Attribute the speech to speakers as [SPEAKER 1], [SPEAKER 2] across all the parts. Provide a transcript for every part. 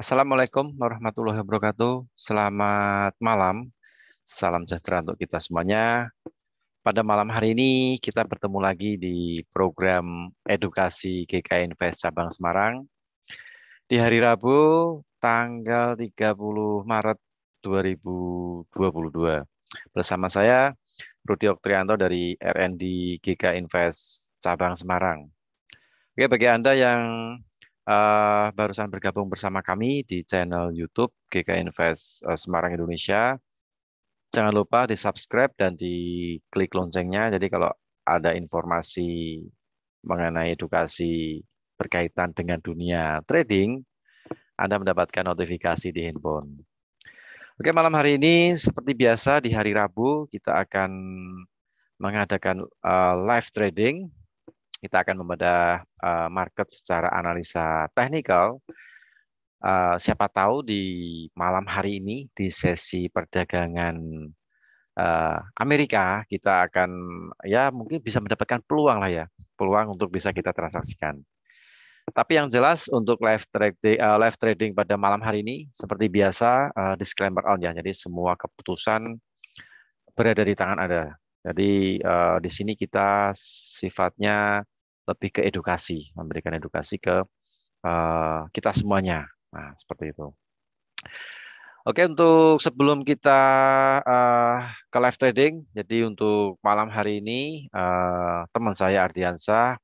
[SPEAKER 1] Assalamualaikum warahmatullahi wabarakatuh. Selamat malam. Salam sejahtera untuk kita semuanya. Pada malam hari ini kita bertemu lagi di program edukasi GKN Invest Cabang Semarang. Di hari Rabu tanggal 30 Maret 2022. Bersama saya Rudi Oktrianto dari RND GK Invest Cabang Semarang. Oke, bagi Anda yang uh, barusan bergabung bersama kami di channel YouTube GK Invest eh, Semarang Indonesia. Jangan lupa di subscribe dan di klik loncengnya. Jadi kalau ada informasi mengenai edukasi berkaitan dengan dunia trading, Anda mendapatkan notifikasi di handphone. Oke, malam hari ini seperti biasa di hari Rabu kita akan mengadakan uh, live trading kita akan membedah uh, market secara analisa teknikal. Uh, siapa tahu di malam hari ini di sesi perdagangan uh, Amerika kita akan ya mungkin bisa mendapatkan peluang lah ya, peluang untuk bisa kita transaksikan. Tapi yang jelas untuk live trading, uh, live trading pada malam hari ini seperti biasa uh, disclaimer on ya. Jadi semua keputusan berada di tangan Anda. Jadi uh, di sini kita sifatnya lebih ke edukasi, memberikan edukasi ke uh, kita semuanya. Nah, seperti itu. Oke, untuk sebelum kita uh, ke live trading, jadi untuk malam hari ini uh, teman saya Ardiansa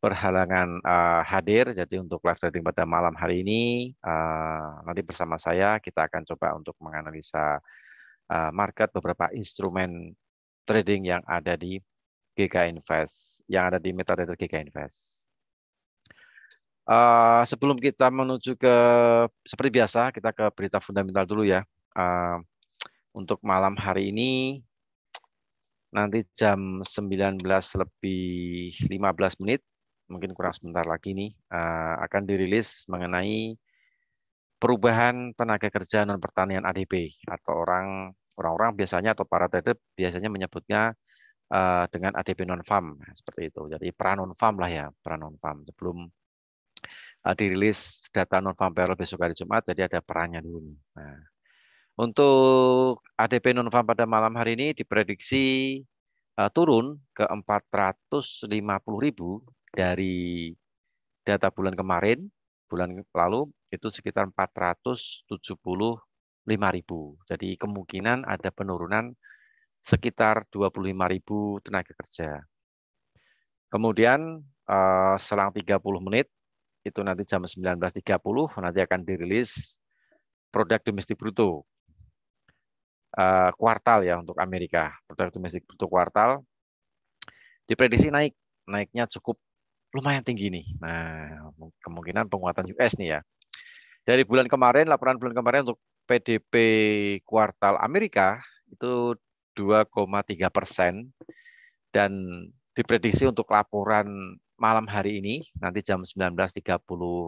[SPEAKER 1] berhalangan uh, hadir. Jadi untuk live trading pada malam hari ini, uh, nanti bersama saya kita akan coba untuk menganalisa uh, market beberapa instrumen trading yang ada di GK Invest yang ada di metatrader GK Invest. Uh, sebelum kita menuju ke seperti biasa kita ke berita fundamental dulu ya. Uh, untuk malam hari ini nanti jam 19 lebih 15 menit mungkin kurang sebentar lagi nih uh, akan dirilis mengenai perubahan tenaga kerja non pertanian ADP atau orang orang-orang biasanya atau para trader biasanya menyebutnya Eh, dengan ADP non farm seperti itu. Jadi peran non farm lah ya, peran non farm sebelum eh, dirilis data non farm payroll besok hari Jumat, jadi ada perannya dulu. Nah, untuk ADP non farm pada malam hari ini diprediksi eh, turun ke 450.000 dari data bulan kemarin, bulan lalu itu sekitar 475.000. Jadi kemungkinan ada penurunan sekitar 25.000 tenaga kerja. Kemudian eh, selang 30 menit itu nanti jam 19.30 nanti akan dirilis produk domestik bruto eh, kuartal ya untuk Amerika produk domestik bruto kuartal diprediksi naik naiknya cukup lumayan tinggi nih nah kemungkinan penguatan US nih ya dari bulan kemarin laporan bulan kemarin untuk PDP kuartal Amerika itu 2,3 persen dan diprediksi untuk laporan malam hari ini nanti jam 19.30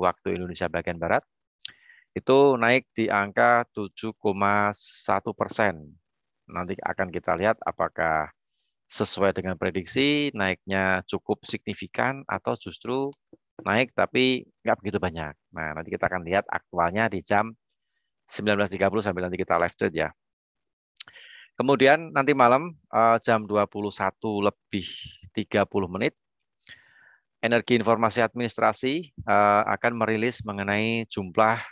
[SPEAKER 1] waktu Indonesia bagian Barat itu naik di angka 7,1 persen. Nanti akan kita lihat apakah sesuai dengan prediksi naiknya cukup signifikan atau justru naik tapi nggak begitu banyak. Nah nanti kita akan lihat aktualnya di jam 19.30 sambil nanti kita live tweet ya. Kemudian nanti malam uh, jam 21 lebih 30 menit, Energi Informasi Administrasi uh, akan merilis mengenai jumlah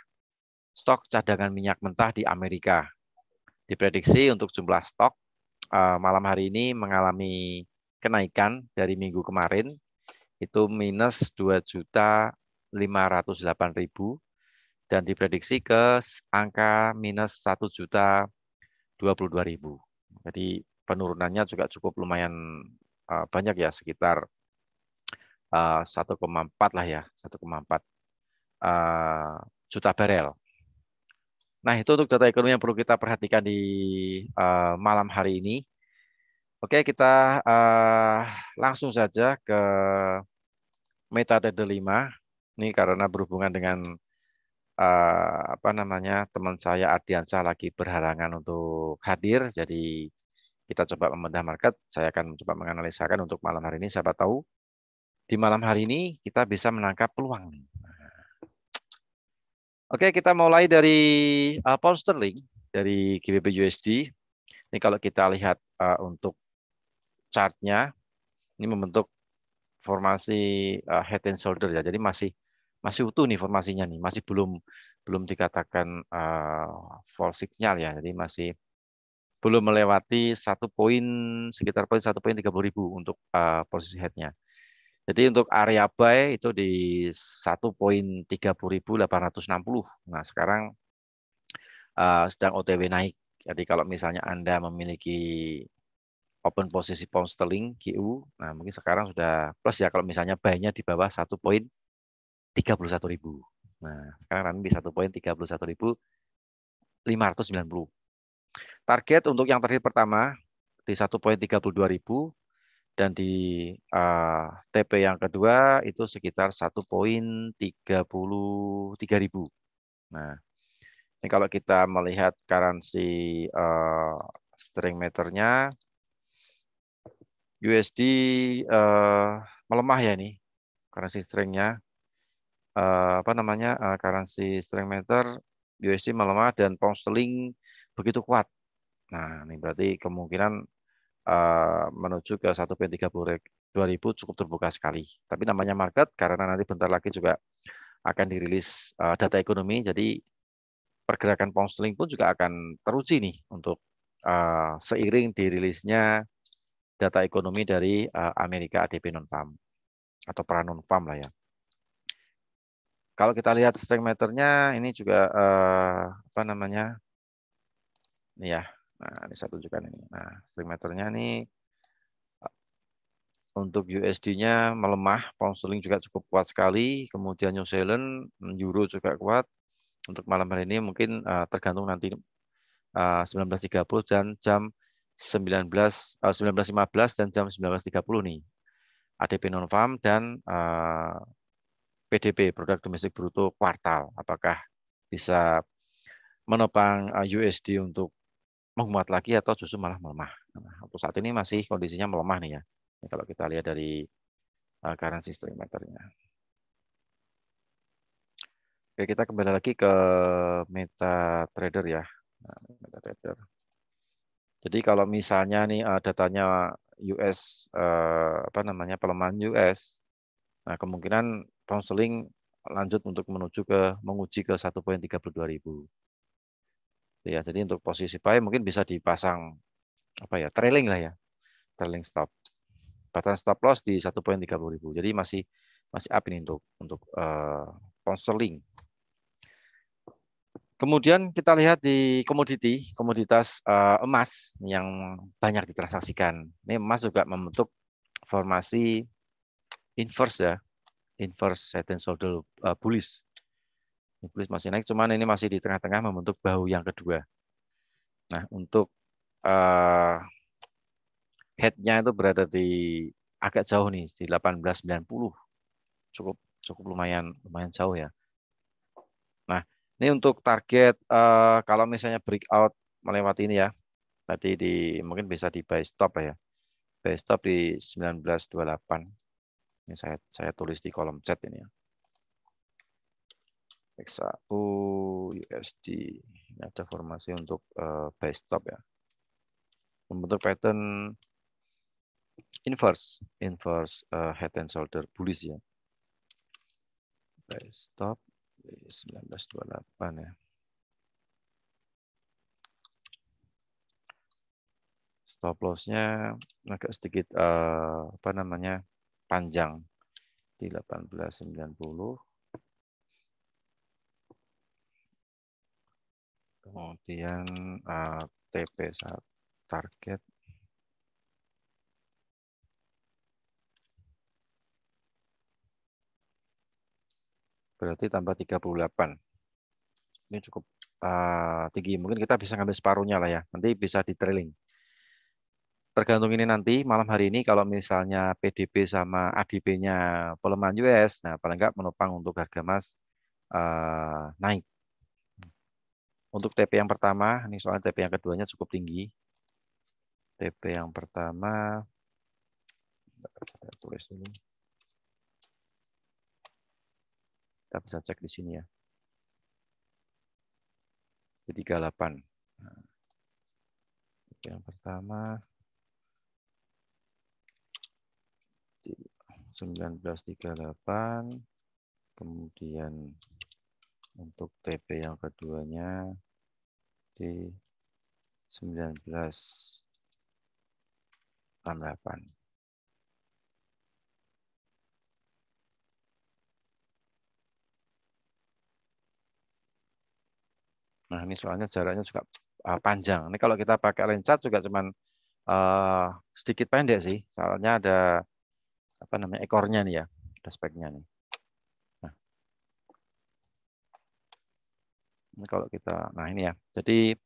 [SPEAKER 1] stok cadangan minyak mentah di Amerika. Diprediksi untuk jumlah stok uh, malam hari ini mengalami kenaikan dari minggu kemarin itu minus 2 juta ribu dan diprediksi ke angka minus 1 juta 22 ribu. Jadi penurunannya juga cukup lumayan eh, banyak ya sekitar 1,4 eh, lah ya 1,4 eh, juta barel. Nah itu untuk data ekonomi yang perlu kita perhatikan di malam hari ini. Oke kita langsung saja ke metadata 5 ini karena berhubungan dengan uh, apa namanya teman saya Adiansa lagi berhalangan untuk hadir, jadi kita coba membedah market. Saya akan mencoba menganalisakan untuk malam hari ini. Siapa tahu di malam hari ini kita bisa menangkap peluang. Nah. Oke, kita mulai dari uh, pound sterling dari GBP USD. Ini kalau kita lihat uh, untuk chartnya, ini membentuk formasi uh, head and shoulder ya. Jadi masih masih utuh nih formasinya nih, masih belum belum dikatakan uh, eh, false signal ya, jadi masih belum melewati satu poin sekitar poin satu poin tiga puluh ribu untuk uh, posisi headnya. Jadi untuk area buy itu di satu poin tiga puluh ribu delapan ratus enam puluh. Nah sekarang uh, sedang OTW naik. Jadi kalau misalnya anda memiliki open posisi pound sterling GU, nah mungkin sekarang sudah plus ya kalau misalnya buy-nya di bawah satu poin 31.000. Nah, sekarang running di 1 poin 31.590. Target untuk yang terakhir pertama di 1 poin 32.000 dan di uh, eh, TP yang kedua itu sekitar 1 poin 33.000. Nah, ini kalau kita melihat currency uh, eh, string meternya USD uh, eh, melemah ya ini currency stringnya uh, apa namanya uh, currency strength meter USD melemah dan pound sterling begitu kuat. Nah, ini berarti kemungkinan uh, menuju ke p 2000 cukup terbuka sekali. Tapi namanya market karena nanti bentar lagi juga akan dirilis uh, data ekonomi, jadi pergerakan pound sterling pun juga akan teruji nih untuk uh, seiring dirilisnya data ekonomi dari uh, Amerika ADP non farm atau peran non farm lah ya. Kalau kita lihat strength meternya ini juga uh, apa namanya? Ini ya. Nah, ini saya tunjukkan ini. Nah, strength meternya ini untuk USD-nya melemah, pound sterling juga cukup kuat sekali, kemudian New Zealand, euro juga kuat. Untuk malam hari ini mungkin uh, tergantung nanti eh, uh, 19.30 dan jam 19 uh, 19.15 dan jam 19.30 nih. ADP non farm dan PDB produk domestik bruto kuartal apakah bisa menopang USD uh, untuk menguat lagi atau justru malah melemah. Nah, untuk saat ini masih kondisinya melemah nih ya. Ini kalau kita lihat dari uh, currency meternya. Oke, kita kembali lagi ke meta trader ya. Nah, meta trader. Jadi kalau misalnya nih uh, datanya US uh, apa namanya pelemahan US, nah kemungkinan counseling lanjut untuk menuju ke menguji ke 1.32000. Ya, jadi untuk posisi buy mungkin bisa dipasang apa ya, trailing lah ya. Trailing stop. Batasan stop loss di 1.30000. Jadi masih masih up ini untuk untuk uh, counseling. Kemudian kita lihat di komoditi, komoditas uh, emas yang banyak ditransaksikan. Ini emas juga membentuk formasi inverse ya, inverse head and shoulder uh, bullish. Bullish masih naik, cuman ini masih di tengah-tengah membentuk bahu yang kedua. Nah, untuk uh, headnya itu berada di agak jauh nih di 1890. Cukup cukup lumayan lumayan jauh ya. Nah, ini untuk target uh, kalau misalnya breakout melewati ini ya. Tadi di mungkin bisa di buy stop ya. Buy stop di 1928. Ini saya saya tulis di kolom chat ini ya. XAU USD. Ini ada formasi untuk uh, eh, buy stop ya. Membentuk pattern inverse, inverse uh, head and shoulder bullish ya. Buy stop 1928 ya. Stop loss-nya agak sedikit uh, apa namanya? panjang di 1890. Kemudian uh, eh, tp saat target berarti tambah 38. Ini cukup uh, tinggi. Mungkin kita bisa ngambil separuhnya lah ya. Nanti bisa di trailing tergantung ini nanti malam hari ini kalau misalnya PDB sama ADP-nya pelemahan US, nah paling enggak menopang untuk harga emas uh, naik. Untuk TP yang pertama, ini soalnya TP yang keduanya cukup tinggi. TP yang pertama, saya tulis ini. Kita bisa cek di sini ya. Jadi 38. Nah, yang pertama 1938 kemudian untuk TP yang keduanya di 1988 Nah, ini soalnya jaraknya juga ah, panjang. Ini kalau kita pakai lensa juga cuman uh, sedikit pendek sih. Soalnya ada apa namanya ekornya nih ya, respeknya nih. Nah. Ini kalau kita, nah ini ya. Jadi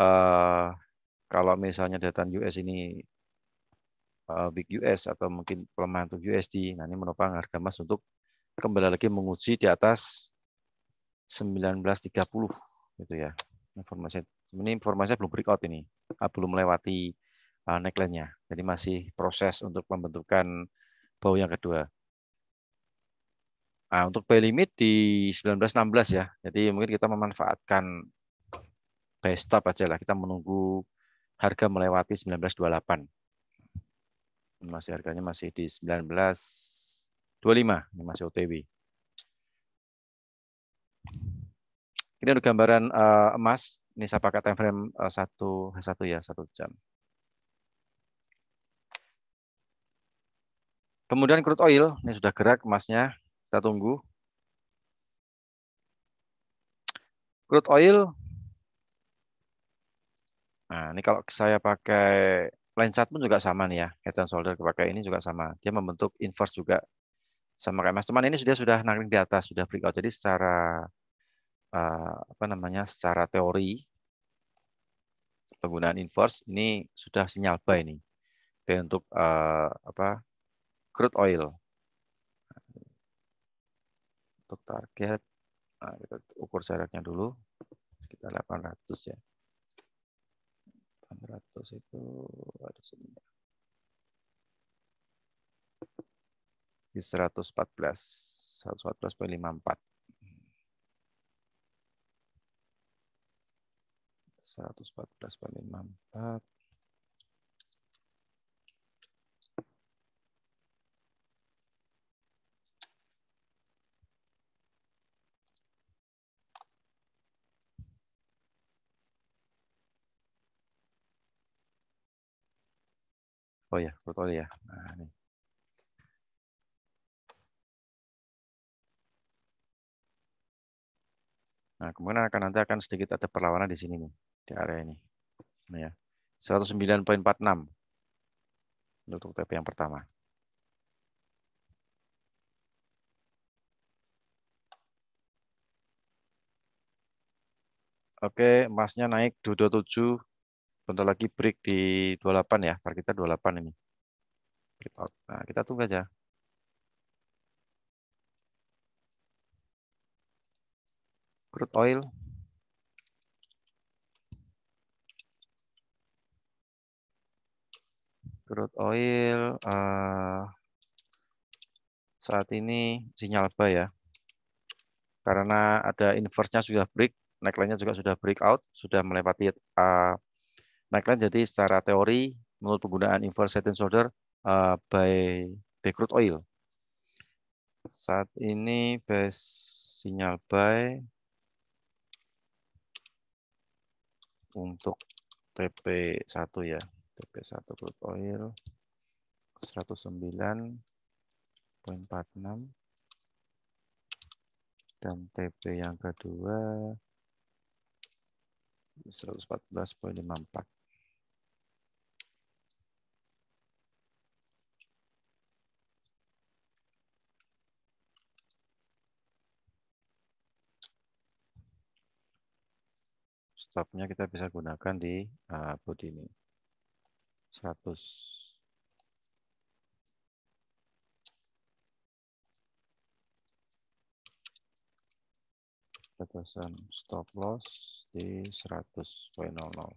[SPEAKER 1] uh, kalau misalnya data US ini uh, big US atau mungkin pelemahan untuk USD, nah ini menopang harga emas untuk kembali lagi menguji di atas 1930 gitu ya. Informasi ini informasinya belum breakout ini, ah, belum melewati Uh, neckline-nya. Jadi masih proses untuk pembentukan bau yang kedua. Nah, untuk buy limit di 1916 ya. Jadi mungkin kita memanfaatkan buy stop aja lah. Kita menunggu harga melewati 1928. Masih harganya masih di 1925. Ini masih OTW. Ini ada gambaran uh, emas. Ini saya pakai time frame uh, 1, 1 ya, satu jam. Kemudian crude oil, ini sudah gerak emasnya, kita tunggu. Crude oil, nah ini kalau saya pakai line chart pun juga sama nih ya, head and shoulder pakai ini juga sama. Dia membentuk inverse juga sama kayak mas. teman ini sudah sudah narik di atas, sudah breakout. Jadi secara eh, apa namanya, secara teori penggunaan inverse ini sudah sinyal buy nih. Oke, untuk eh, apa crude oil. Untuk target, nah kita ukur jaraknya dulu, sekitar 800 ya. 800 itu ada sini. Di 114, 114 114.54. 114.54 Oh ya, brokoli ya. Nah, ini. Nah, kemudian akan nanti akan sedikit ada perlawanan di sini nih, di area ini. Nah, ya. 109.46 untuk TP yang pertama. Oke, emasnya naik 227. Bentar lagi break di 28 ya. Target kita 28 ini. breakout Nah, kita tunggu aja. Crude oil. Crude oil uh, saat ini sinyal apa ya. Karena ada inverse-nya sudah break, neckline-nya juga sudah break out, sudah melewati uh, Neckline jadi secara teori menurut penggunaan inverse head solder shoulder uh, by background Oil. Saat ini base sinyal by untuk TP1 ya. TP1 crude oil 109.46 dan TP yang kedua 114.54. stopnya kita bisa gunakan di uh, body ini. 100 batasan stop loss di 100.00.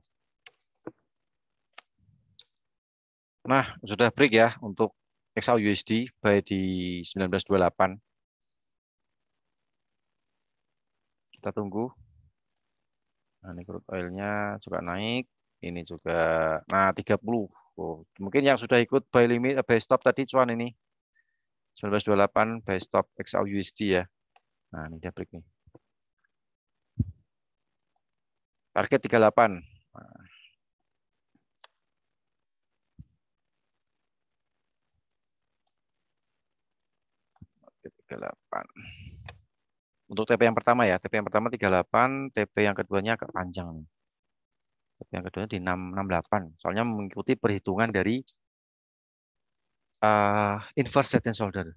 [SPEAKER 1] Nah, sudah break ya untuk XAU USD by di 1928. Kita tunggu Nah, ini crude oilnya juga naik, ini juga. Nah, 30. Oh, mungkin yang sudah ikut buy limit eh, buy stop tadi cuan ini. 1928 buy stop XAU USD ya. Nah, ini dia break nih. Target 38. Nah. Target 38 untuk TP yang pertama ya, TP yang pertama 38, TP yang keduanya agak panjang nih. TP yang keduanya di 668. Soalnya mengikuti perhitungan dari uh, inverse set and shoulder.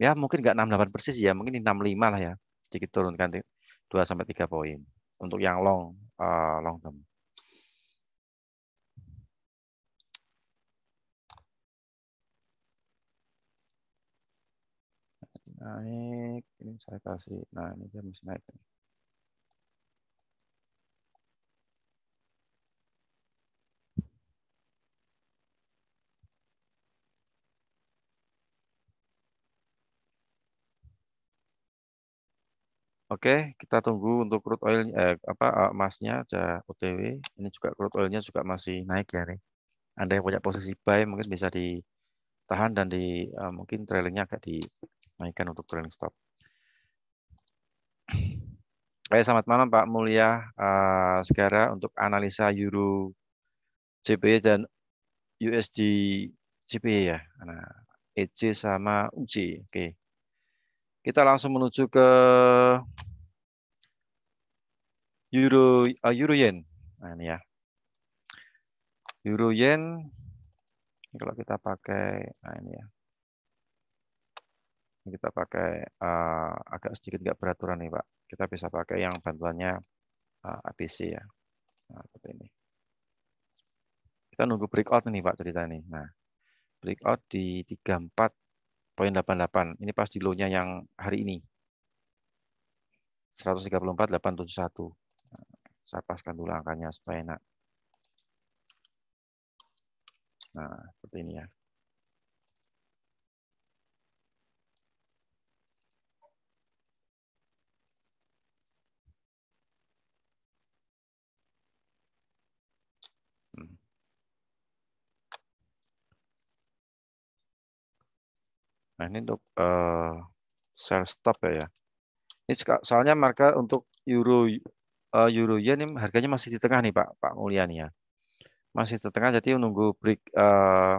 [SPEAKER 1] Ya, mungkin nggak 68 persis ya, mungkin di 65 lah ya. Sedikit turunkan 2 sampai 3 poin untuk yang long uh, long term. naik ini saya kasih nah ini dia masih naik nih. Oke, kita tunggu untuk crude oil eh, apa eh, emasnya ada OTW. Ini juga crude oilnya juga masih naik ya, nih. Anda yang punya posisi buy mungkin bisa ditahan dan di uh, mungkin trailingnya agak di naikkan untuk trailing stop. Baik, eh, selamat malam Pak Mulia uh, eh, Segara untuk analisa euro CPY e dan USD CPY e ya. Nah, EC sama UC. Oke. Kita langsung menuju ke euro uh, euro yen. Nah, ini ya. Euro yen kalau kita pakai nah ini ya. Ini kita pakai uh, agak sedikit nggak beraturan nih Pak. Kita bisa pakai yang bantuannya uh, eh, ABC ya. Nah, seperti ini. Kita nunggu breakout nih Pak cerita nih. Nah, breakout di 34.88. Ini pas di low-nya yang hari ini. 134.871. Nah, saya paskan dulu angkanya supaya enak. Nah, seperti ini ya. Nah, ini untuk uh, eh, sell stop ya ya. Ini soalnya marka untuk euro uh, euro yen ini harganya masih di tengah nih Pak Pak Mulyani ya. Masih di tengah jadi nunggu break uh, eh,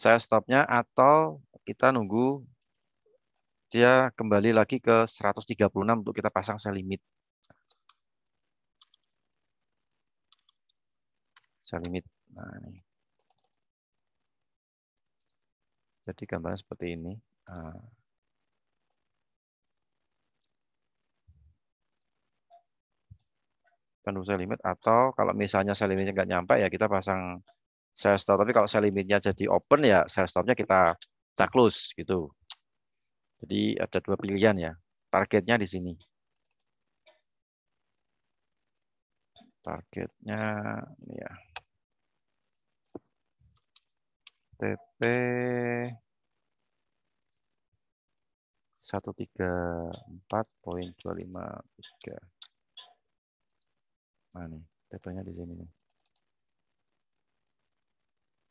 [SPEAKER 1] sell stopnya atau kita nunggu dia kembali lagi ke 136 untuk kita pasang sell limit. Sell limit. Nah, ini. Jadi gambarnya seperti ini. Ah. Penuh sel limit atau kalau misalnya sel limitnya nggak nyampe ya kita pasang sel stop. Tapi kalau sel limitnya jadi open ya sel stopnya kita kita close gitu. Jadi ada dua pilihan ya. Targetnya di sini. Targetnya ya. Tip satu tiga empat poin dua lima tiga nah nih tipenya di sini nih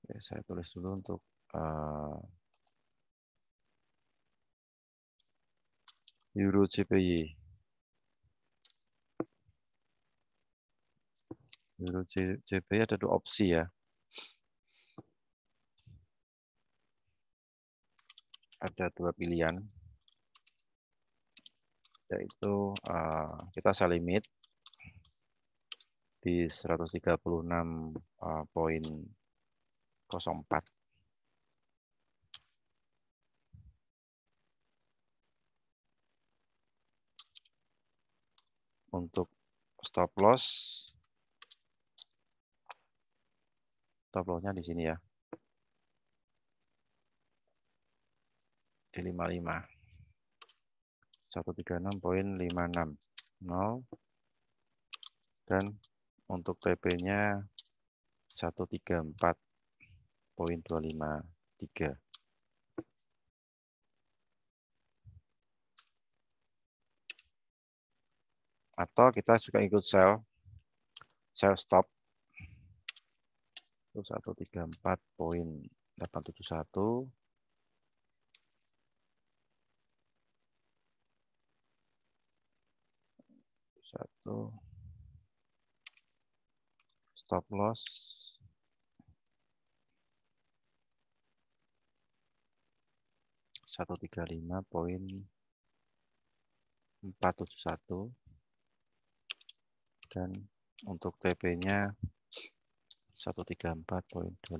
[SPEAKER 1] Oke, saya tulis dulu untuk uh, Euro CPY Euro CPY ada dua opsi ya ada dua pilihan yaitu eh, kita saya limit di 136.04 uh, eh, untuk stop loss stop loss-nya di sini ya di 55. 136.56 0 dan untuk TP-nya 134.253 atau kita juga ikut sell. Sell stop itu 134.871 satu stop loss satu tiga lima poin empat tujuh satu dan untuk TP-nya satu tiga empat empat poin dua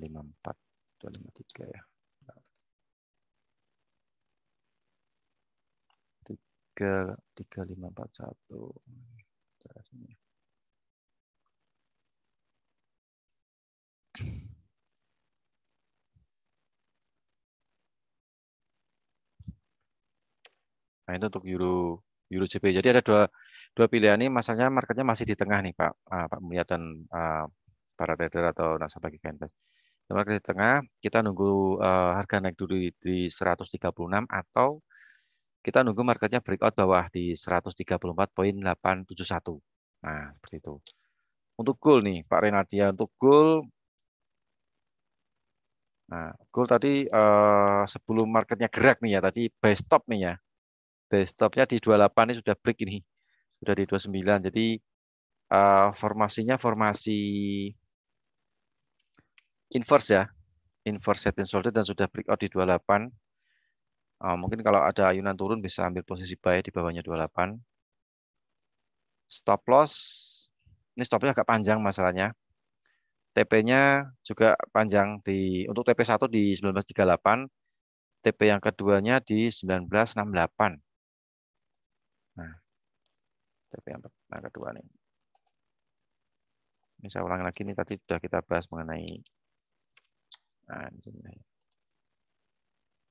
[SPEAKER 1] dua lima lima tiga ya. tiga tiga lima empat satu Nah, itu untuk euro euro CP. Jadi ada dua dua pilihan ini masalahnya marketnya masih di tengah nih Pak uh, Pak melihat dan uh, para trader atau nasabah kita Invest. Market di tengah, kita nunggu uh, harga naik dulu di, di 136 atau kita nunggu marketnya breakout bawah di 134.871. Nah, seperti itu. Untuk gold nih, Pak Renadia, untuk gold Nah, gold tadi eh, sebelum marketnya gerak nih ya, tadi buy stop nih ya. Buy stopnya di 28 ini sudah break ini. Sudah di 29. Jadi eh, formasinya formasi inverse ya. Inverse set and dan sudah breakout di 28. Uh, mungkin kalau ada ayunan turun bisa ambil posisi buy di bawahnya 28. Stop loss, ini stop loss agak panjang masalahnya. TP-nya juga panjang di untuk TP1 di 1938, TP yang keduanya di 1968. Nah, TP yang, nah kedua nih. Ini saya ulangi lagi, ini tadi sudah kita bahas mengenai Nah, ini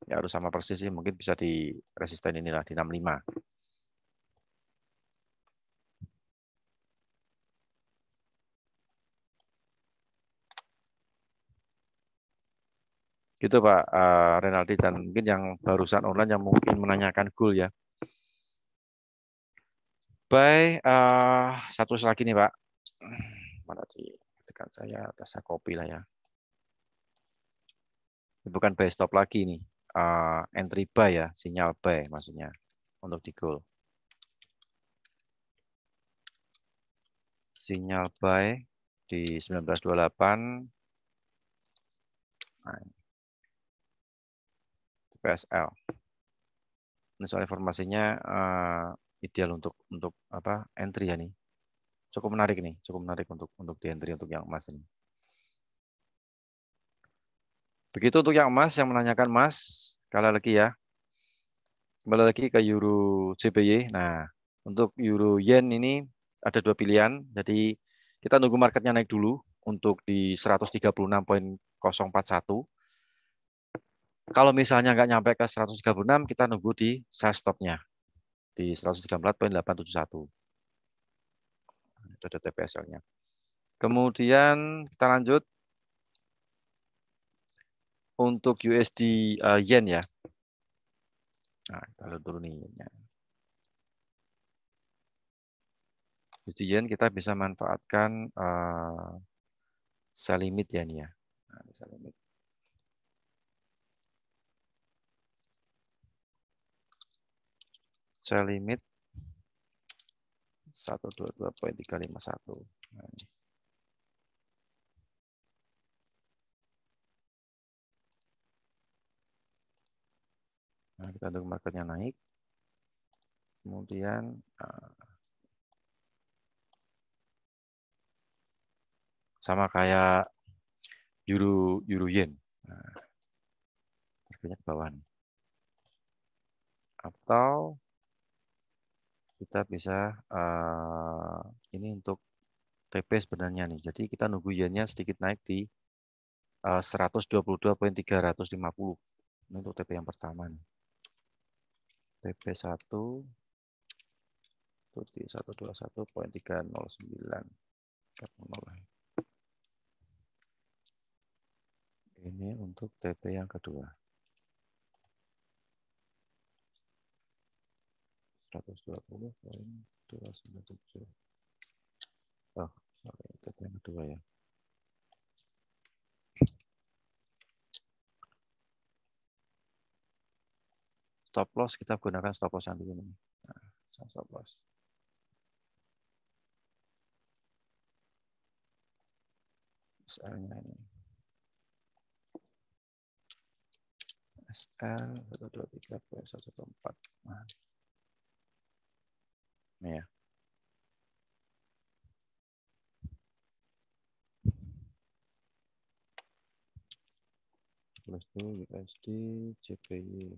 [SPEAKER 1] Ya harus sama persis sih mungkin bisa di resisten inilah di 65 gitu Pak uh, Renaldi dan mungkin yang barusan online yang mungkin menanyakan goal ya. Baik, uh, satu lagi nih Pak. Mana di tekan saya atas kopi lah ya. Ini bukan buy stop lagi nih uh, entry buy ya, sinyal buy maksudnya untuk di goal. Sinyal buy di 1928 nah, PSL. Ini soal informasinya uh, ideal untuk untuk apa entry ya nih. Cukup menarik nih, cukup menarik untuk untuk di entry untuk yang emas ini. Begitu untuk yang emas yang menanyakan emas kalah lagi ya. Kembali lagi ke euro CBY. Nah, untuk euro yen ini ada dua pilihan. Jadi kita nunggu marketnya naik dulu untuk di 136.041. Kalau misalnya nggak nyampe ke 136, kita nunggu di sell stopnya di 134.871. Nah, itu ada TPSL-nya. Kemudian kita lanjut untuk USD uh, yen ya. Nah, kita lihat dulu nih. USD yen kita bisa manfaatkan uh, sell limit ya nih ya. Nah, sell limit. dua limit tiga lima satu. Nah, Nah, kita tunggu marketnya naik. Kemudian eh, sama kayak juru euro yen. Nah, ke bawah nih. Atau kita bisa uh, ini untuk TP sebenarnya nih. Jadi kita nunggu yennya sedikit naik di eh, uh, 122.350. Ini untuk TP yang pertama nih. PP1 di 121.309 ini untuk TP yang kedua 120.297 oh sorry TP yang kedua ya stop loss kita gunakan stop loss yang sini. Nah, stop loss. SL-nya ini. SL 123.114. Nah. ya. plus 2 USD JPY.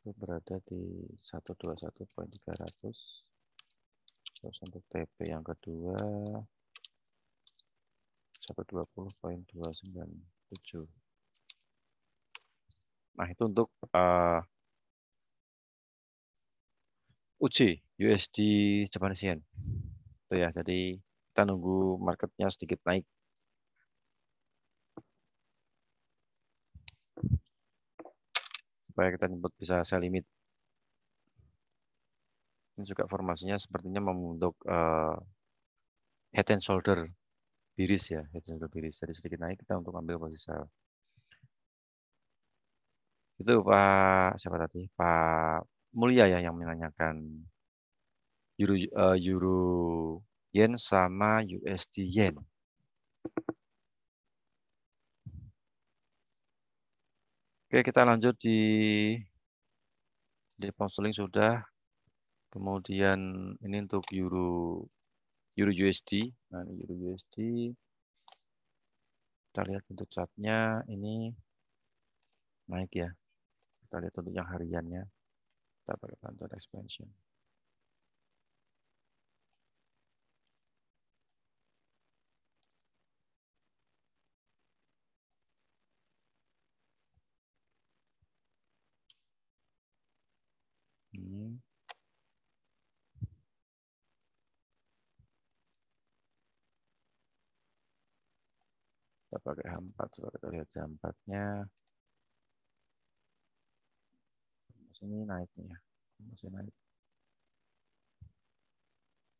[SPEAKER 1] itu berada di 121.300 Terus untuk TP yang kedua 120.297. Nah, itu untuk uh, uji USD Japanese Yen. Itu ya, jadi kita nunggu marketnya sedikit naik supaya kita nyebut bisa sell limit. Ini juga formasinya sepertinya membentuk uh, head and shoulder biris ya, head and shoulder biris. Jadi sedikit naik kita untuk ambil posisi sell. Itu Pak siapa tadi? Pak Mulia ya yang menanyakan euro uh, euro yen sama USD yen. Oke, kita lanjut di di counseling sudah. Kemudian ini untuk euro euro USD. Nah, ini euro USD. Kita lihat untuk chartnya ini naik ya. Kita lihat untuk yang hariannya. Kita pakai bantuan expansion. Kita pakai H4, coba kita lihat jam 4 nya Ini naik nih ya, masih naik.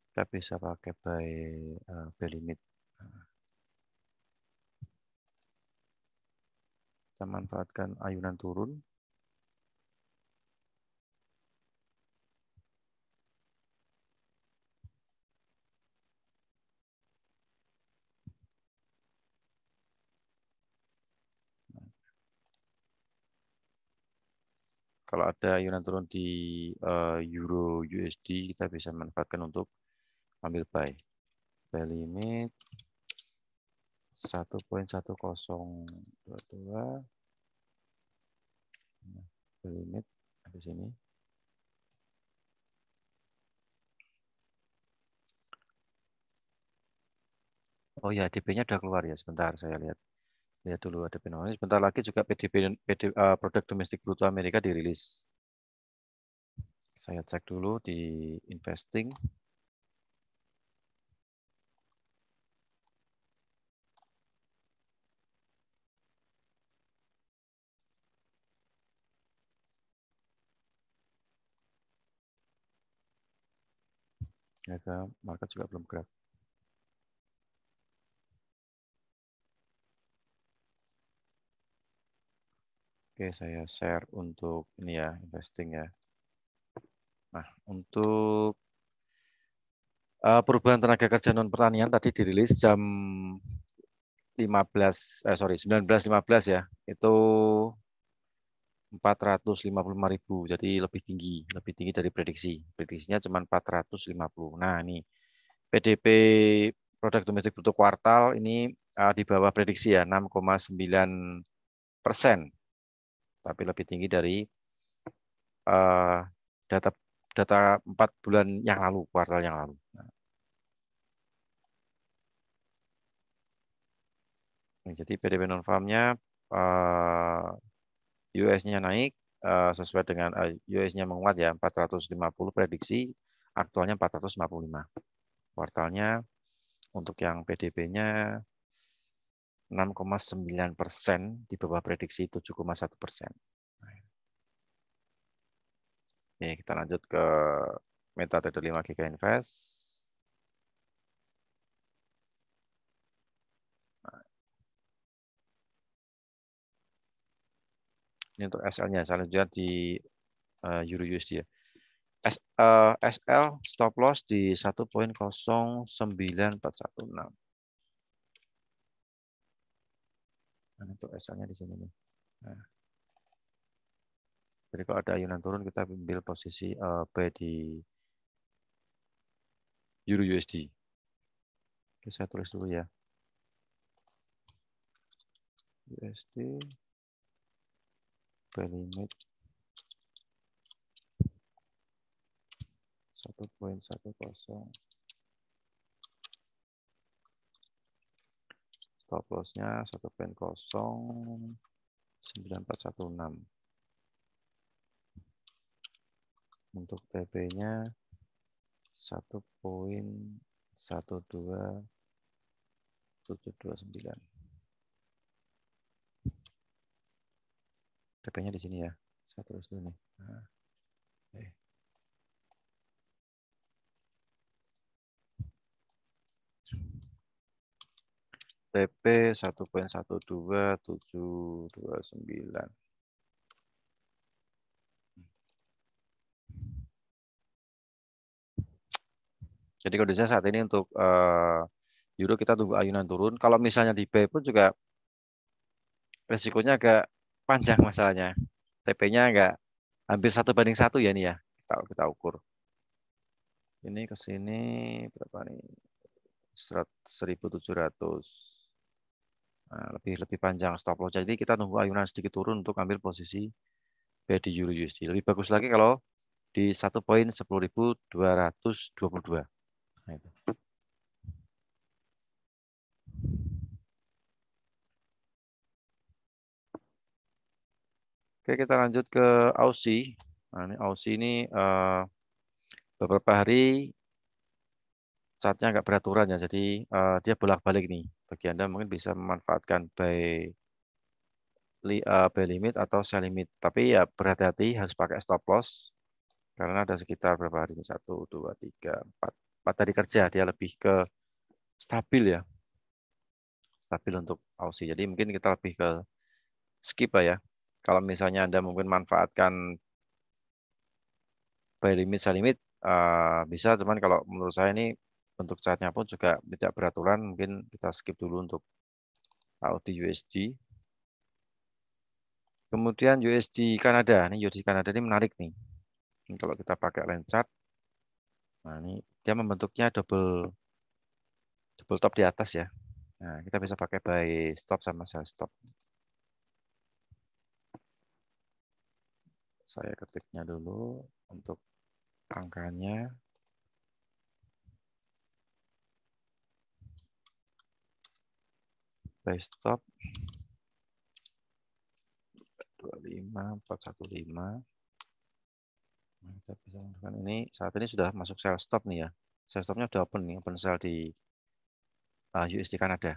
[SPEAKER 1] Kita bisa pakai by uh, by limit. Kita manfaatkan ayunan turun kalau ada iuran turun di uh, euro USD kita bisa manfaatkan untuk ambil buy buy limit 1.1022 nah, buy limit di sini. Oh ya, DP-nya udah keluar ya. Sebentar saya lihat. Lihat dulu ada penawaran. Sebentar lagi juga PDB, PD, uh, eh, produk domestik bruto Amerika dirilis. Saya cek dulu di investing. ya, market juga belum gerak. Oke, saya share untuk ini ya, investing ya. Nah, untuk uh, perubahan tenaga kerja non pertanian tadi dirilis jam 15 eh sorry 19.15 ya. Itu 455.000. Jadi lebih tinggi, lebih tinggi dari prediksi. Prediksinya cuma 450. Nah, ini PDP produk domestik bruto kuartal ini uh, di bawah prediksi ya 6,9 persen tapi lebih tinggi dari uh, data data empat bulan yang lalu, kuartal yang lalu. Nah, jadi PDB non farmnya uh, eh, US-nya naik uh, sesuai dengan uh, US-nya menguat ya 450 prediksi aktualnya 455. Kuartalnya untuk yang PDB-nya 6,9 persen di bawah prediksi 7,1 persen. Oke, kita lanjut ke metode 5 GK Invest. Ini untuk SL-nya, saya juga ya di eh, Euro USD ya. SL eh, stop loss di 1.09416. untuk kan sl di sini nih. Nah. Jadi kalau ada ayunan turun kita ambil posisi uh, eh, B di Euro USD. Oke, saya tulis dulu ya. USD B limit 1.10 stop lossnya satu 9416 untuk tp nya 1.12729 tp nya di sini ya. Saya terus dulu nih. Nah. Eh. TP 1.12729. Jadi kondisinya saat ini untuk uh, euro kita tunggu ayunan turun. Kalau misalnya di B pun juga resikonya agak panjang masalahnya. TP-nya agak hampir satu banding satu ya nih ya. Kita, kita ukur. Ini ke sini berapa nih? 1700. Eh, lebih lebih panjang stop loss. Jadi kita nunggu ayunan sedikit turun untuk ambil posisi buy di Euro USD. Lebih bagus lagi kalau di satu poin sepuluh ribu dua ratus dua puluh dua. Nah, Oke kita lanjut ke Aussie. Nah, ini Aussie ini uh, beberapa hari catnya agak beraturan ya, jadi uh, dia bolak-balik nih bagi Anda mungkin bisa memanfaatkan by uh, eh, buy limit atau sell limit. Tapi ya berhati-hati harus pakai stop loss karena ada sekitar berapa hari ini? Satu, dua, tiga, empat. Empat hari kerja dia lebih ke stabil ya. Stabil untuk Aussie. Jadi mungkin kita lebih ke skip ya. Kalau misalnya Anda mungkin manfaatkan buy limit, sell limit, uh, bisa. Cuman kalau menurut saya ini bentuk chartnya pun juga tidak beraturan. Mungkin kita skip dulu untuk AUD USD. Kemudian USD Kanada. Ini USD Kanada ini menarik nih. Ini kalau kita pakai line chart. Nah, ini dia membentuknya double double top di atas ya. Nah, kita bisa pakai buy stop sama sell stop. Saya ketiknya dulu untuk angkanya desktop 25 415 nah, kita bisa menggunakan ini saat ini sudah masuk sell stop nih ya sell stopnya sudah open nih open sell di uh, USD Kanada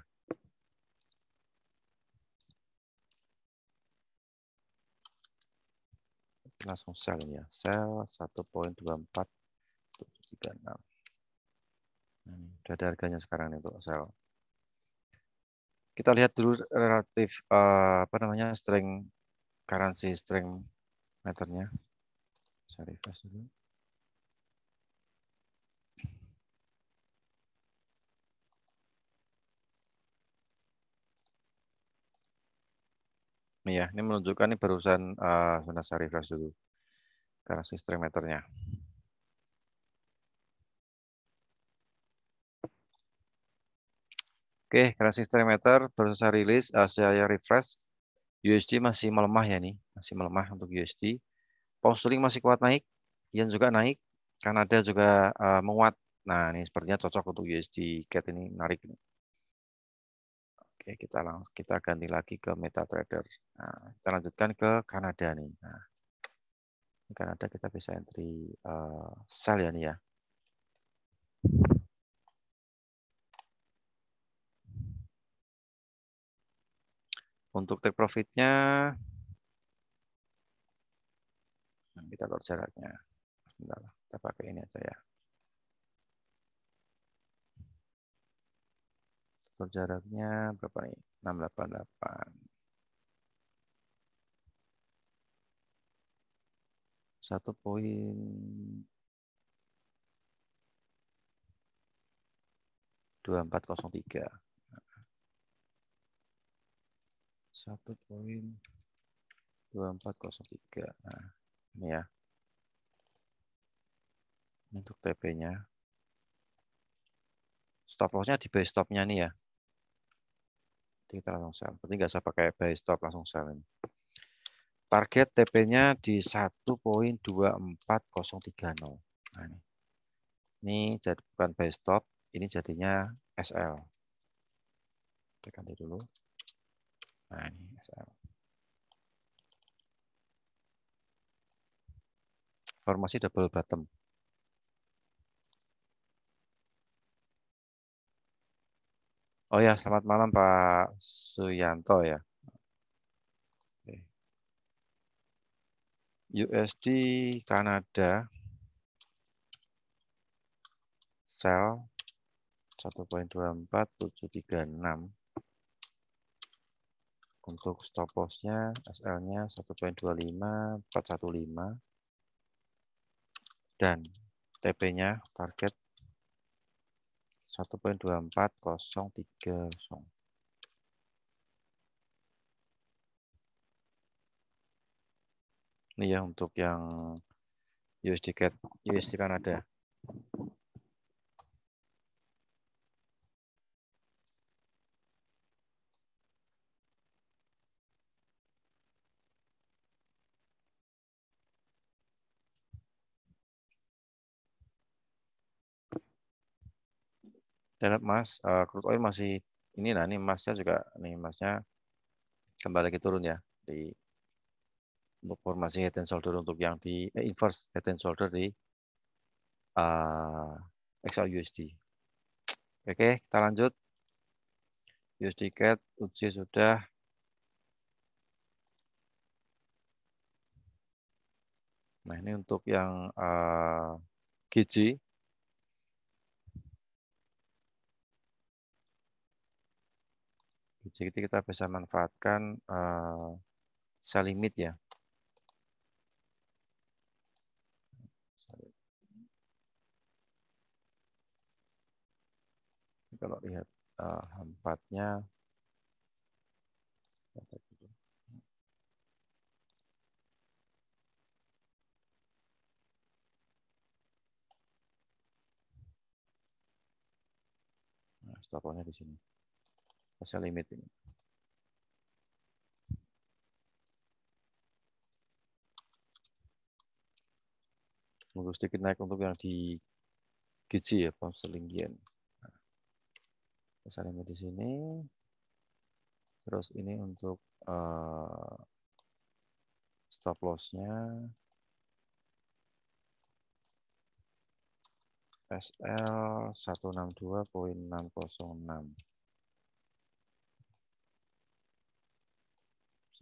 [SPEAKER 1] langsung sell ya sell 1.24. nah, sudah ada harganya sekarang nih untuk sell kita lihat dulu relatif uh, apa namanya string currency string meternya. syarifah dulu. iya ya, ini menunjukkan ini barusan uh, saya refresh dulu karena string meternya. Oke, sistem meter baru saya rilis, saya refresh. USD masih melemah ya nih, masih melemah untuk USD. Pound sterling masih kuat naik, yen juga naik, Kanada juga uh, menguat. Nah, ini sepertinya cocok untuk USD cat ini menarik nih. Oke, kita langsung kita ganti lagi ke MetaTrader. Nah, kita lanjutkan ke Kanada nih. Nah, Kanada kita bisa entry uh, sell ya nih ya. Untuk take profitnya kita lor jaraknya. Sebentar, kita pakai ini aja ya. Lor jaraknya berapa nih? 688. satu poin dua empat tiga satu poin dua empat kosong tiga nah, ini ya untuk TP-nya stop loss-nya di base stop-nya nih ya kita langsung sell berarti nggak usah pakai base stop langsung sell ini target TP-nya di satu poin dua empat 1.24030 nah ini ini jadi bukan base stop ini jadinya SL tekan ganti dulu Nah, ini SM. formasi double bottom. Oh ya, selamat malam Pak Suyanto ya. USD Kanada sell 1.24736 untuk stop loss-nya, SL-nya 1.25415 Dan TP-nya target 1.24030. Ini ya untuk yang USD, USD Kanada. Saya lihat Mas, uh, crude oil masih ini nah ini emasnya juga nih emasnya kembali lagi turun ya di untuk formasi head and shoulder untuk yang di eh, inverse head and shoulder di uh, eh, XLUSD. Oke, kita lanjut. USD CAD uji sudah Nah, ini untuk yang uh, eh, GJ Jadi kita bisa manfaatkan uh, sel limit ya. Kalau lihat uh, empatnya, nah, stopolnya di sini masa limit ini. Mungkin sedikit naik untuk yang di gizi ya, pound sterling yen. Nah, di sini. Terus ini untuk uh, stop loss-nya. SL 162.606.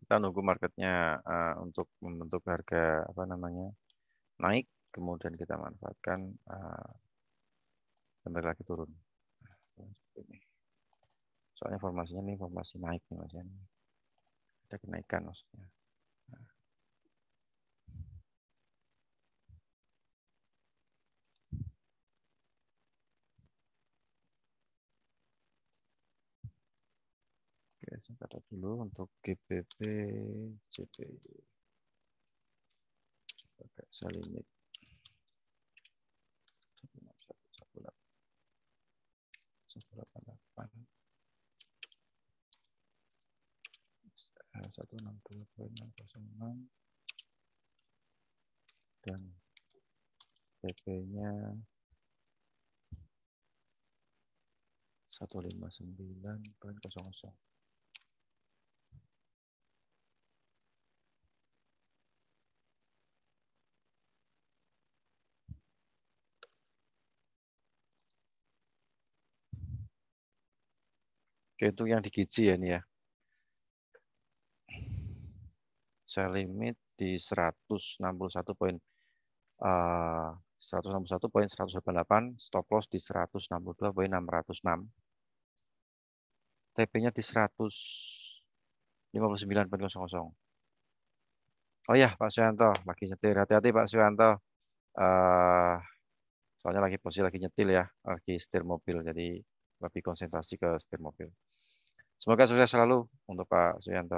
[SPEAKER 1] kita nunggu marketnya uh, untuk membentuk harga apa namanya naik kemudian kita manfaatkan uh, kembali lagi turun soalnya formasinya ini formasi naik nih mas ya ada kenaikan maksudnya singkat dulu untuk GPP, JPY pakai salinit. satu enam dua poin enam enam dan PP-nya satu lima kosong Oke, itu yang di Gizi ya ini ya. Saya limit di 161 poin eh, uh, 188, stop loss di 606. TP-nya di 159.00. Oh ya, Pak Suyanto, lagi nyetir. Hati-hati Pak Suyanto. Uh, soalnya lagi posisi lagi nyetil ya, lagi setir mobil. Jadi lebih konsentrasi ke setir mobil. Semoga sukses selalu untuk Pak Suyanto.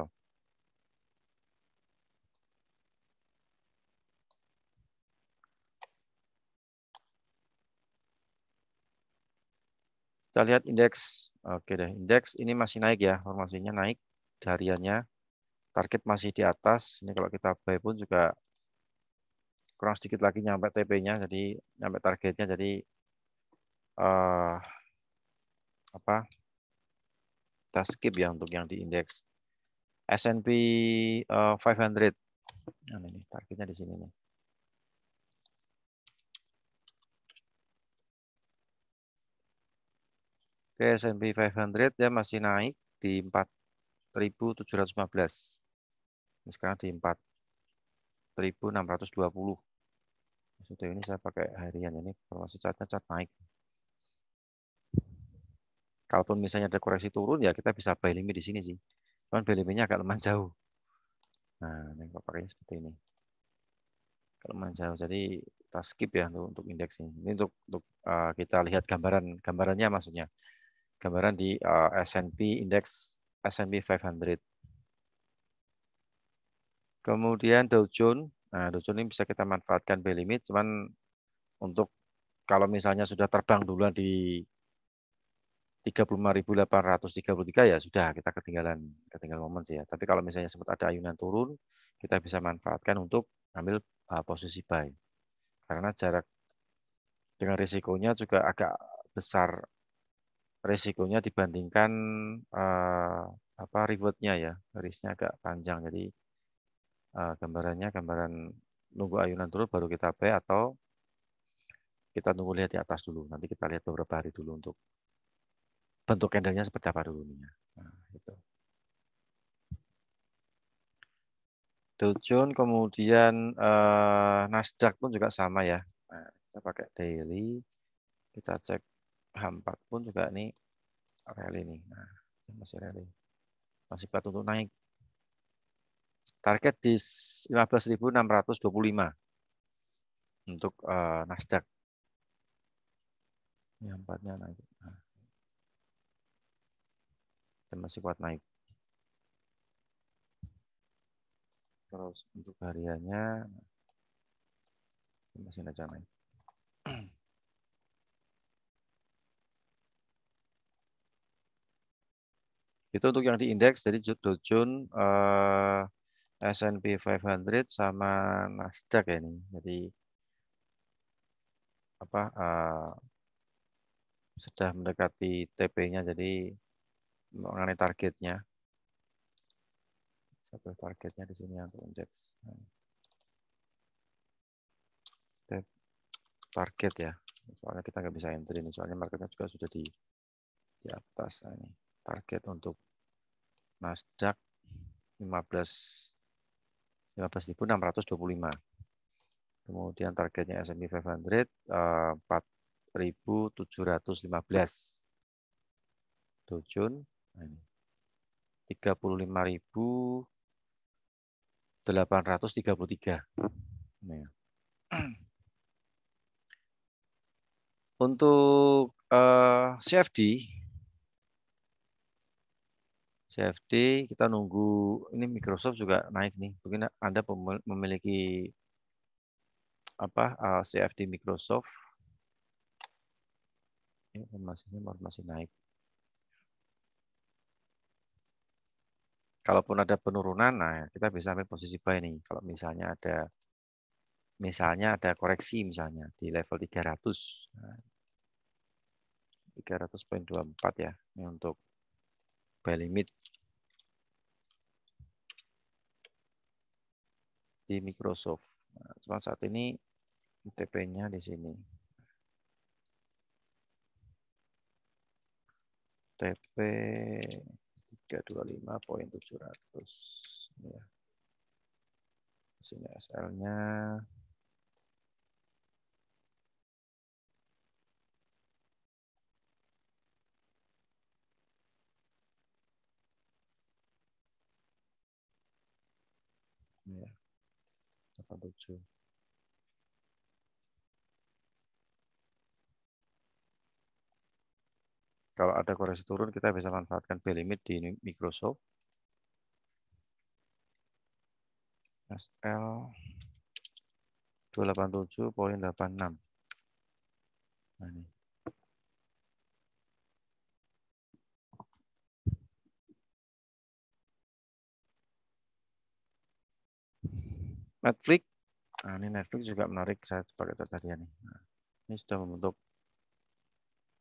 [SPEAKER 1] Kita lihat indeks. Oke deh, indeks ini masih naik ya, formasinya naik hariannya. Target masih di atas. Ini kalau kita buy pun juga kurang sedikit lagi nyampe TP-nya, jadi nyampe targetnya. Jadi uh, apa kita skip ya untuk yang di indeks S&P 500 eh, nah, ini targetnya di sini nih Oke, S&P 500 ya masih naik di 4.715. Ini sekarang di 4.620. Maksudnya ini saya pakai harian ini, informasi catnya cat naik. Kalaupun misalnya ada koreksi turun ya kita bisa buy limit di sini sih. Cuman buy limitnya agak lemah jauh. Nah, ini pakainya seperti ini. Kalau lemah jauh. Jadi kita skip ya untuk, untuk indeks ini. Ini untuk, untuk uh, kita lihat gambaran gambarannya maksudnya. Gambaran di uh, eh, S&P indeks S&P 500. Kemudian Dow Jones. Nah, Dow Jones ini bisa kita manfaatkan buy limit cuman untuk kalau misalnya sudah terbang duluan di 35.833 ya sudah kita ketinggalan ketinggalan momen sih ya. Tapi kalau misalnya sempat ada ayunan turun, kita bisa manfaatkan untuk ambil uh, posisi buy. Karena jarak dengan risikonya juga agak besar risikonya dibandingkan uh, apa rewardnya ya. Risknya agak panjang jadi uh, gambarannya gambaran nunggu ayunan turun baru kita buy atau kita tunggu lihat di atas dulu. Nanti kita lihat beberapa hari dulu untuk bentuk candlenya seperti apa dulu nih ya. Nah, itu. Dow Jones kemudian eh, Nasdaq pun juga sama ya. Nah, kita pakai daily, kita cek h 4 pun juga nih rally nih. Nah, masih rally. Masih kuat untuk naik. Target di 15.625 untuk eh, Nasdaq. Yang empatnya naik. Nah dan masih kuat naik. Terus untuk hariannya masih naik naik. Itu untuk yang di indeks jadi Dojun eh, S&P 500 sama Nasdaq ya ini. Jadi apa eh, sudah mendekati TP-nya jadi mengenai targetnya. Satu targetnya di sini ya, untuk indeks. Hmm. Target ya. Soalnya kita nggak bisa entry ini. Soalnya marketnya juga sudah di di atas nah, ini. Target untuk Nasdaq 15 15.625. Kemudian targetnya S&P 500 4.715. Dojun 35.833. Nah. Ya. Untuk uh, eh, CFD CFD kita nunggu ini Microsoft juga naik nih. Mungkin Anda memiliki apa uh, eh, CFD Microsoft. Ini masih masih naik. kalaupun ada penurunan, nah kita bisa ambil posisi buy nih. Kalau misalnya ada misalnya ada koreksi misalnya di level 300. Nah, 300.24 ya. Ini untuk buy limit. Di Microsoft. Nah, cuma saat ini TP-nya di sini. TP poin 325.700 ya. Sini SL-nya ya. 87 Kalau ada koreksi turun, kita bisa manfaatkan B-limit di Microsoft. SL 287.86. Nah, ini. Netflix. Nah, ini Netflix juga menarik saya pakai tadi ini. Ya nah, ini sudah membentuk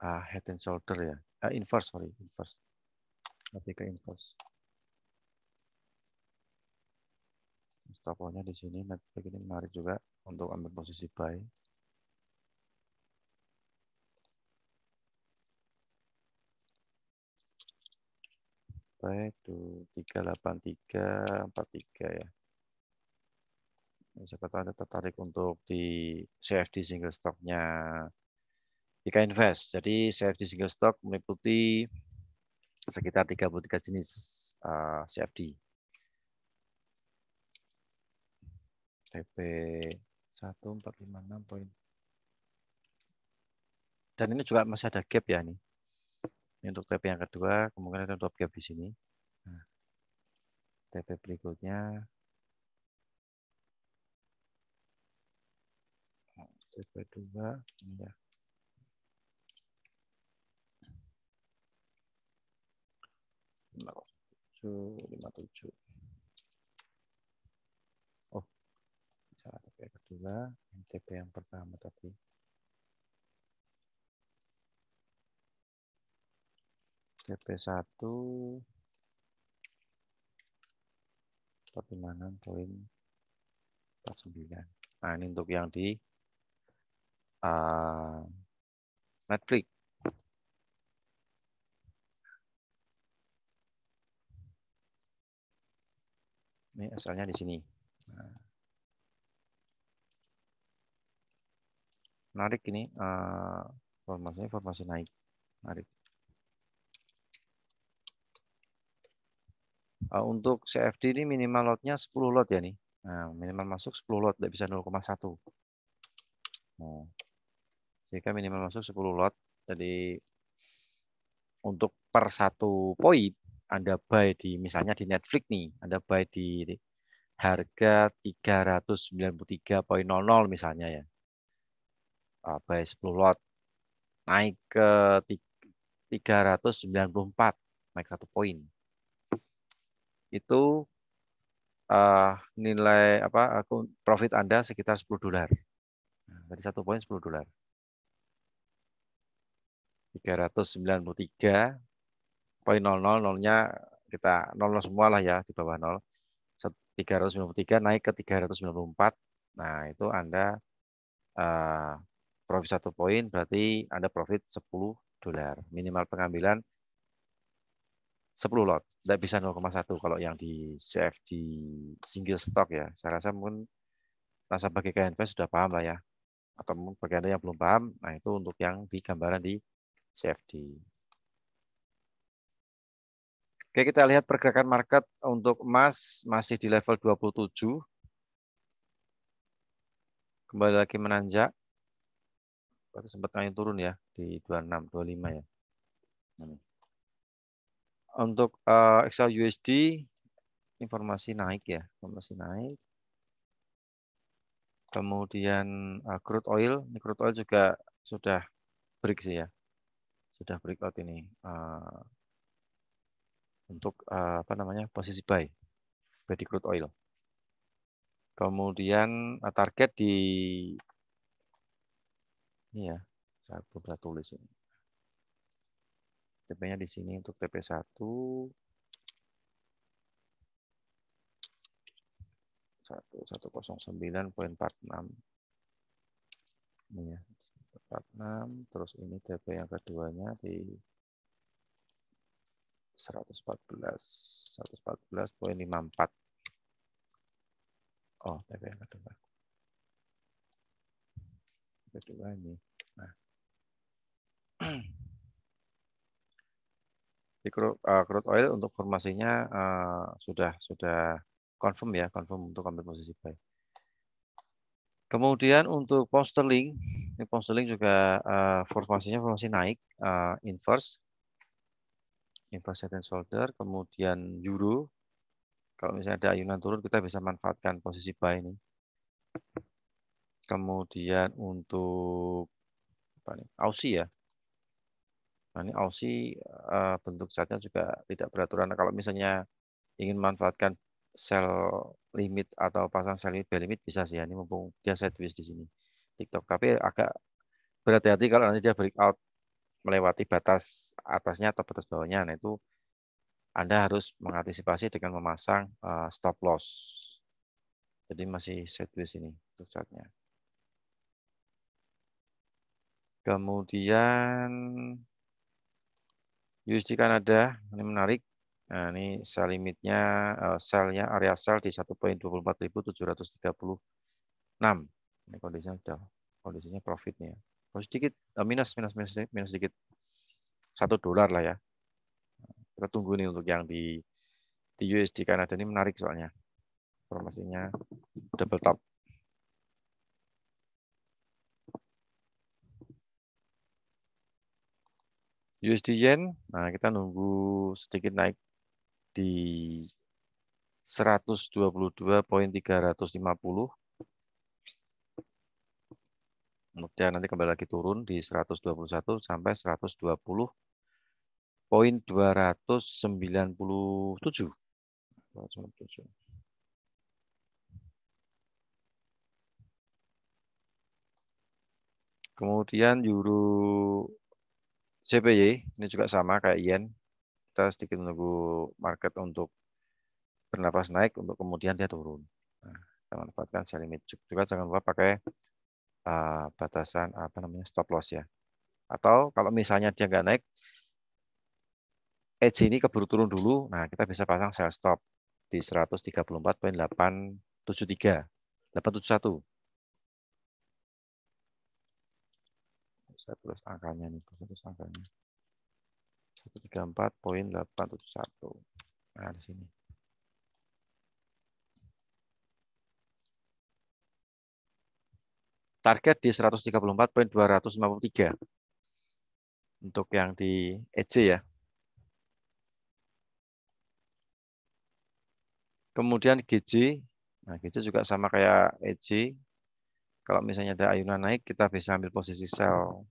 [SPEAKER 1] uh, head and shoulder ya. Uh, inverse, sorry, inverse. tapi ke inverse. Tokohnya di sini, nanti ini menarik juga untuk ambil posisi buy. Buy itu 383, tiga ya. Siapa kata Anda tertarik untuk di CFD single stocknya jika Invest. Jadi CFD single stock meliputi sekitar 33 jenis uh, CFD. TP 1456 poin. Dan ini juga masih ada gap ya nih. Ini untuk TP yang kedua, kemungkinan ada top gap di sini. Nah, TP berikutnya nah, TP2 ya. 757. Oh, salah TPA kedua, MTP yang pertama tadi. TP1 pertimbangan poin 49. Nah, ini untuk yang di uh, Netflix. Ini asalnya di sini. Nah. Menarik ini uh, formasinya formasi naik. Menarik. Uh, untuk CFD ini minimal lotnya 10 lot ya nih. Nah, minimal masuk 10 lot, tidak bisa 0,1. Nah, jika minimal masuk 10 lot, jadi untuk per satu poin anda buy di misalnya di Netflix nih, Anda buy di harga 393.00 misalnya ya. Uh, buy 10 lot naik ke 394 naik satu poin itu uh, nilai apa aku profit anda sekitar 10 dolar dari nah, satu poin 10 dolar 393 poin 00 nolnya kita 00 semua lah ya di bawah 0. 393 naik ke 394. Nah, itu Anda uh, profit satu poin berarti Anda profit 10 dolar. Minimal pengambilan 10 lot. Tidak bisa 0,1 kalau yang di CFD single stock ya. Saya rasa mungkin nasabah GKN sudah paham lah ya. Atau mungkin bagi Anda yang belum paham, nah itu untuk yang di gambaran di CFD. Oke, kita lihat pergerakan market untuk emas masih di level 27. Kembali lagi menanjak. Tapi sempat naik turun ya di 26, 25 ya. Hmm. Untuk eh, Excel USD informasi naik ya, informasi naik. Kemudian eh, crude oil, ini crude oil juga sudah break sih ya. Sudah break out ini. Eh, untuk uh, apa namanya posisi buy buy di crude oil. Kemudian uh, target di ini ya, saya belum tulis ini. TP-nya di sini untuk TP1 enam ini ya 46 terus ini TP yang keduanya di 114 114.54 oh tapi yang kedua kedua ini nah di crude, uh, crude oil untuk formasinya uh, sudah sudah confirm ya confirm untuk ambil posisi buy kemudian untuk posterling ini posterling juga uh, formasinya formasi naik uh, inverse inverse head and shoulder, kemudian euro. Kalau misalnya ada ayunan turun, kita bisa manfaatkan posisi buy ini. Kemudian untuk apa nih, Aussie ya. Nah, ini Aussie eh, bentuk catnya juga tidak beraturan. Nah, kalau misalnya ingin manfaatkan sell limit atau pasang sell limit, limit bisa sih. Ya. Ini mumpung dia sideways di sini. TikTok. Tapi agak berhati-hati kalau nanti dia breakout melewati batas atasnya atau batas bawahnya. Nah, itu Anda harus mengantisipasi dengan memasang eh, stop loss. Jadi masih sideways ini untuk saatnya. Kemudian USD Kanada ini menarik. Nah, ini sell limitnya eh, sellnya area sell di 1.24736. Ini kondisinya sudah kondisinya profitnya. Plus sedikit, eh, minus, minus, minus, minus sedikit. Satu dolar lah ya. Kita tunggu nih untuk yang di, di USD Kanada ini menarik soalnya. Informasinya double top. USD Yen, nah kita nunggu sedikit naik di 122.350 kemudian nanti kembali lagi turun di 121 sampai 120 poin 297. 297. Kemudian euro CPY ini juga sama kayak yen. Kita sedikit menunggu market untuk bernapas naik untuk kemudian dia turun. Nah, kita manfaatkan sell limit juga jangan lupa pakai uh, batasan apa namanya stop loss ya. Atau kalau misalnya dia nggak naik, edge ini keburu turun dulu, nah kita bisa pasang sell stop di 134.873, 871. Saya tulis angkanya nih, saya tulis angkanya. 134.871. Nah, di sini. target di 134.253 untuk yang di EC ya. Kemudian GJ, nah GJ juga sama kayak EC. Kalau misalnya ada ayunan naik, kita bisa ambil posisi sell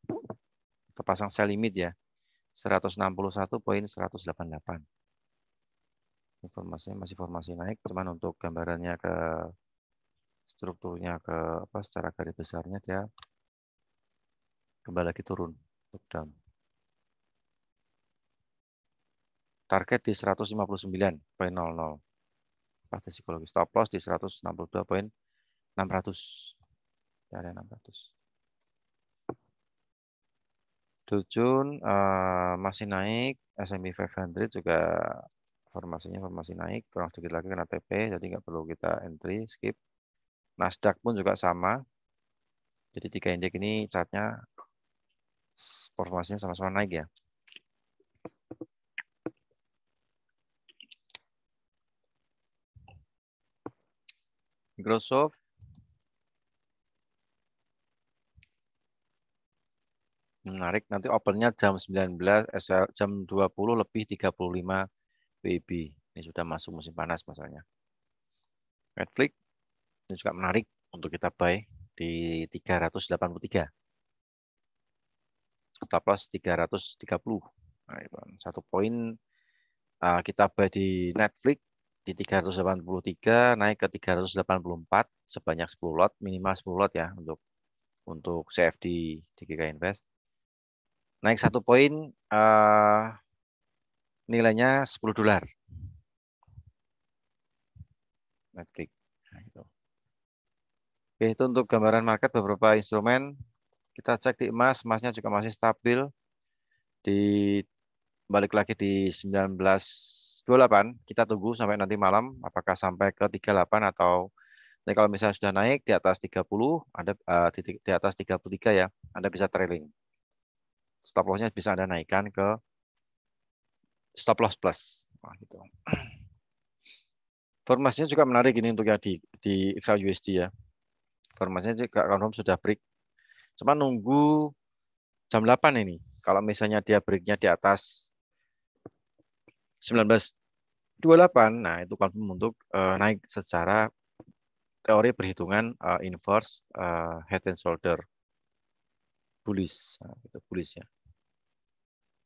[SPEAKER 1] atau pasang sell limit ya. 161.188. Informasinya masih formasi naik, cuman untuk gambarannya ke strukturnya ke apa secara garis besarnya dia kembali lagi turun top down. Target di 159.00 pasti psikologi stop loss di 162.600 di area 600. Dujun uh, masih naik, SMB 500 juga formasinya formasi naik, kurang sedikit lagi kena TP, jadi nggak perlu kita entry, skip. Nasdaq pun juga sama. Jadi tiga indeks ini chartnya performasinya sama-sama naik ya. Microsoft menarik nanti opennya jam 19 eh, jam 20 lebih 35 WIB. Ini sudah masuk musim panas masalahnya. Netflix ini juga menarik untuk kita buy di 383. Stop loss 330. Nah, kan satu poin ah, kita buy di Netflix di 383 naik ke 384 sebanyak 10 lot minimal 10 lot ya untuk untuk CFD di GK Invest naik satu poin uh, nilainya 10 dolar Netflix Oke, itu untuk gambaran market beberapa instrumen. Kita cek di emas, emasnya juga masih stabil. Di balik lagi di 1928, kita tunggu sampai nanti malam apakah sampai ke 38 atau Nah, kalau misalnya sudah naik di atas 30, Anda uh, eh, di, di atas 33 ya, Anda bisa trailing. Stop loss-nya bisa Anda naikkan ke stop loss plus. Nah, gitu. Formasinya juga menarik ini untuk yang di di XAUUSD ya. Informasinya juga confirm sudah break. Cuma nunggu jam 8 ini. Kalau misalnya dia breaknya di atas 1928, nah itu confirm untuk uh, naik secara teori perhitungan uh, inverse uh, head and shoulder bullish, nah, itu bullish ya.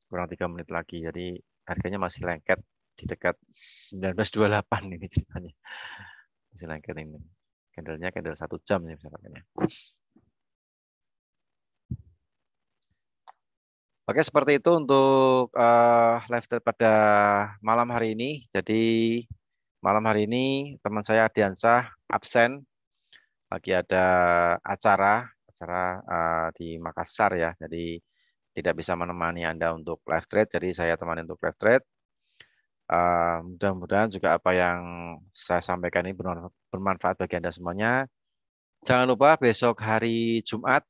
[SPEAKER 1] Kurang tiga menit lagi, jadi harganya masih lengket di dekat 1928 ini ceritanya. Masih lengket ini. Candlenya candle satu jam ya misalkan Oke, seperti itu untuk uh, live pada malam hari ini. Jadi malam hari ini teman saya Adiansah absen lagi ada acara acara uh, di Makassar ya. Jadi tidak bisa menemani Anda untuk live trade, jadi saya temani untuk live trade. Ehm, mudah-mudahan juga apa yang saya sampaikan ini bermanfaat bagi Anda semuanya. Jangan lupa besok hari Jumat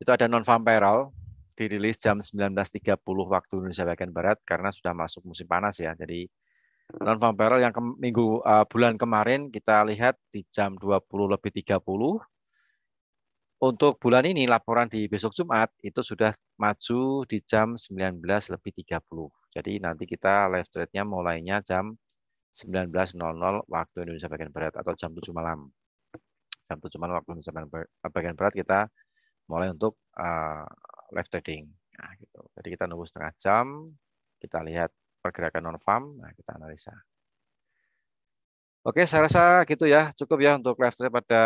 [SPEAKER 1] itu ada non farm dirilis jam 19.30 waktu Indonesia bagian barat karena sudah masuk musim panas ya. Jadi non farm yang ke, minggu uh, bulan kemarin kita lihat di jam 20 lebih 30 untuk bulan ini laporan di besok Jumat itu sudah maju di jam 19 lebih 30. Jadi nanti kita live trade-nya mulainya jam 19.00 waktu Indonesia bagian Barat atau jam 7 malam. Jam 7 malam waktu Indonesia bagian Barat kita mulai untuk uh, live trading. Nah, gitu. Jadi kita nunggu setengah jam, kita lihat pergerakan non farm, nah kita analisa. Oke, saya rasa gitu ya, cukup ya untuk live trade pada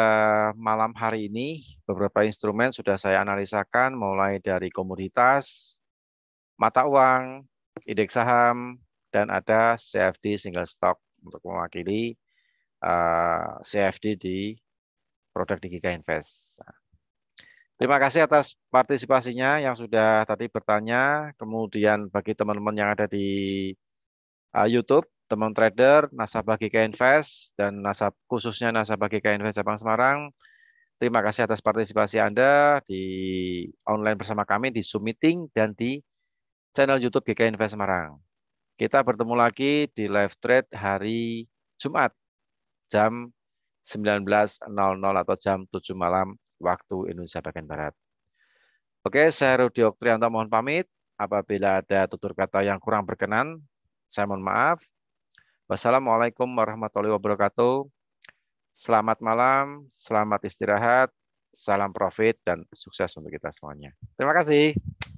[SPEAKER 1] malam hari ini. Beberapa instrumen sudah saya analisakan mulai dari komoditas, mata uang, indeks saham, dan ada CFD single stock untuk mewakili uh, eh, CFD di produk Digika Invest. Terima kasih atas partisipasinya yang sudah tadi bertanya. Kemudian bagi teman-teman yang ada di uh, YouTube, teman trader, nasabah GK Invest, dan nasab, khususnya nasabah GK Invest Jepang Semarang, terima kasih atas partisipasi Anda di online bersama kami di Zoom Meeting dan di channel YouTube GK Invest Semarang. Kita bertemu lagi di live trade hari Jumat jam 19.00 atau jam 7 malam waktu Indonesia bagian Barat. Oke, saya Rudi Oktrianto mohon pamit. Apabila ada tutur kata yang kurang berkenan, saya mohon maaf. Wassalamualaikum warahmatullahi wabarakatuh. Selamat malam, selamat istirahat, salam profit, dan sukses untuk kita semuanya. Terima kasih.